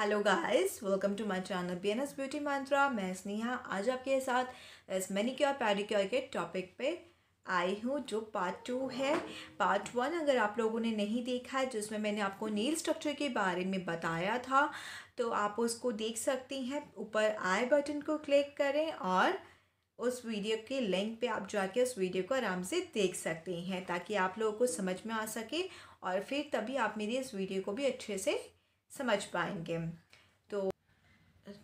hello guys welcome to my channel B N S beauty Mantra मैं स्नेहा आज आपके साथ इस मैनिक्योर पैडिक्योर के टॉपिक पे आई हूँ जो पार्ट टू है पार्ट वन अगर आप लोगों ने नहीं देखा है जिसमें मैंने आपको नील स्ट्रक्चर के बारे में बताया था तो आप उसको देख सकती हैं ऊपर आई बटन को क्लिक करें और उस वीडियो के लिंक पे आप जाके उस वीडियो को आराम से देख सकते हैं ताकि आप लोगों को समझ में आ सके और फिर तभी आप मेरी इस वीडियो को भी अच्छे से समझ पाएंगे तो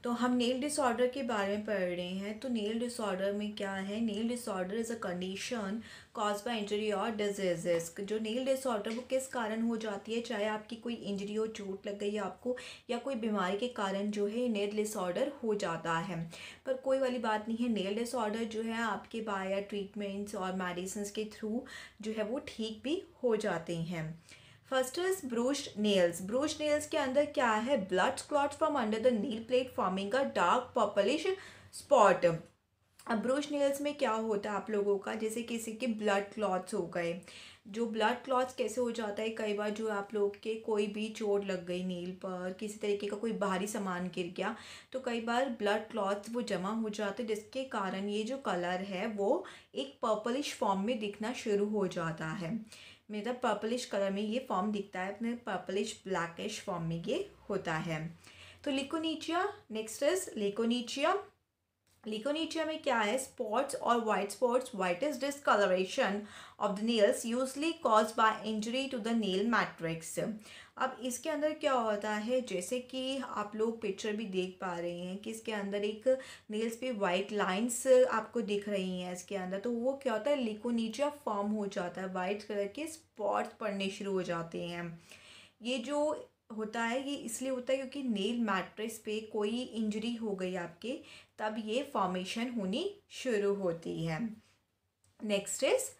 तो हम नेल डिसऑर्डर के बारे में पढ़ रहे हैं तो नेल डिसऑर्डर में क्या है nail disorder is a condition cause by injury और डिजीजेस जो नेल डिसऑर्डर वो किस कारण हो जाती है चाहे आपकी कोई इंजरी हो चोट लग गई आपको या कोई बीमारी के कारण जो है नेल डिसऑर्डर हो जाता है पर कोई वाली बात नहीं है नेल डिसऑर्डर जो है आपके बाया ट्रीटमेंट्स और मेडिसिन के थ्रू जो है वो ठीक भी हो जाते हैं first is bruise nails bruise nails के अंदर क्या है blood clot from under the nail plate forming a dark purplish spot अब ब्रोश नेल्स में क्या होता है आप लोगों का जैसे किसी के ब्लड क्लॉथ्स हो गए जो ब्लड क्लॉथ्स कैसे हो जाता है कई बार जो आप लोग के कोई भी चोट लग गई नील पर किसी तरीके का कोई बाहरी सामान गिर गया तो कई बार ब्लड क्लॉथ्स वो जमा हो जाते हैं जिसके कारण ये जो कलर है वो एक पर्पलिश फॉर्म में दिखना शुरू हो जाता है मेरा पर्पलिश कलर में ये फॉर्म दिखता है अपने पर्पलिश ब्लैकिश फॉर्म में ये होता है तो लिकोनीचिया नेक्स्ट इज लिकोनीचिया लिकोनीचिया में क्या है स्पॉट्स और white spots white is discoloration of the nails usually cause by injury to the nail matrix अब इसके अंदर क्या होता है जैसे कि आप लोग पिक्चर भी देख पा रहे हैं कि इसके अंदर एक नेल्स पे वाइट लाइंस आपको दिख रही हैं इसके अंदर तो वो क्या होता है लिकोनीचिया फॉर्म हो जाता है वाइट कलर के स्पॉट्स पड़ने शुरू हो जाते हैं ये जो होता है ये इसलिए होता है क्योंकि नेल मैट्रिस पे कोई इंजरी हो गई आपके तब ये फॉर्मेशन होनी शुरू होती है नेक्स्ट इज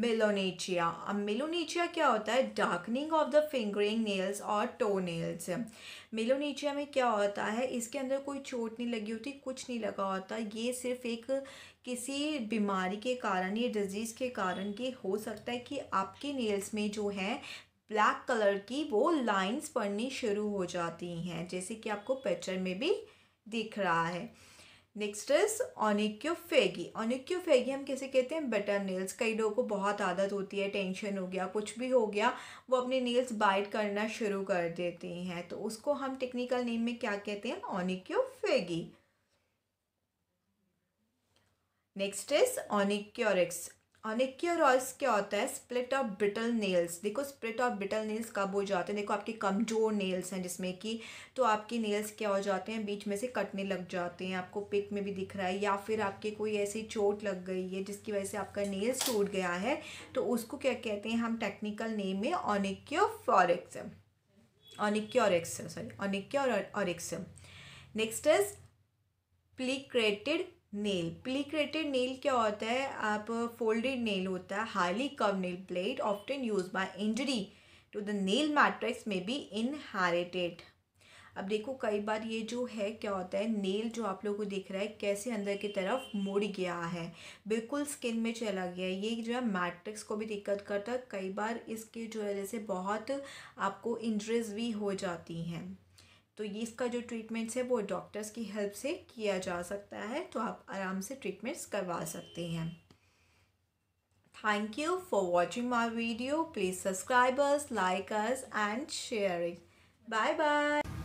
मेलोनेचिया अब मेलोनेचिया क्या होता है darkening of the fingering nails और टो नेल्स मेलोनेचिया में क्या होता है इसके अंदर कोई चोट नहीं लगी होती कुछ नहीं लगा होता ये सिर्फ एक किसी बीमारी के कारण या डिजीज़ के कारण ये हो सकता है कि आपके नेल्स में जो है ब्लैक कलर की वो लाइंस पड़नी शुरू हो जाती हैं जैसे कि आपको पिक्चर में भी दिख रहा है नेक्स्ट इज ऑनिक्योफेगी ऑनिक्योफेगी हम कैसे कहते हैं बेटर नेल्स कई लोगों को बहुत आदत होती है टेंशन हो गया कुछ भी हो गया वो अपने नेल्स बाइट करना शुरू कर देते हैं तो उसको हम टेक्निकल नेम में क्या कहते हैं ऑनिक्योफेगी नेक्स्ट इज ऑनिक्योरिक्स ऑनिक्योरॉयस क्या होता है स्प्लिट ऑफ ब्रिटल नेल्स देखो स्प्लिट ऑफ ब्रिटल नेल्स कब हो जाते हैं देखो आपके कमज़ोर नेल्स हैं जिसमें कि तो आपके नेल्स क्या हो जाते हैं बीच में से कटने लग जाते हैं आपको पिक में भी दिख रहा है या फिर आपके कोई ऐसी चोट लग गई है जिसकी वजह से आपका नेल्स टूट गया है तो उसको क्या कहते हैं हम टेक्निकल नेम में ऑनिक्योफॉरिक्स ऑनिक्योरिक्स सॉरी ऑरिक्सम next is plicated nail plicated nail क्या होता है आप फोल्डेड नेल होता है हाईली कव nail plate often use by injury to the nail matrix में बी इनहेरिटेड अब देखो कई बार ये जो है क्या होता है नेल जो आप लोगों को दिख रहा है कैसे अंदर की तरफ मुड़ गया है बिल्कुल स्किन में चला गया है ये जो है मैट्रिक्स को भी दिक्कत करता है कई बार इसके जो है जैसे बहुत आपको इंजरीज भी हो जाती हैं तो ये इसका जो ट्रीटमेंट्स है वो डॉक्टर्स की हेल्प से किया जा सकता है तो आप आराम से ट्रीटमेंट्स करवा सकते हैं thank you for watching my video please subscribers likers and share bye bye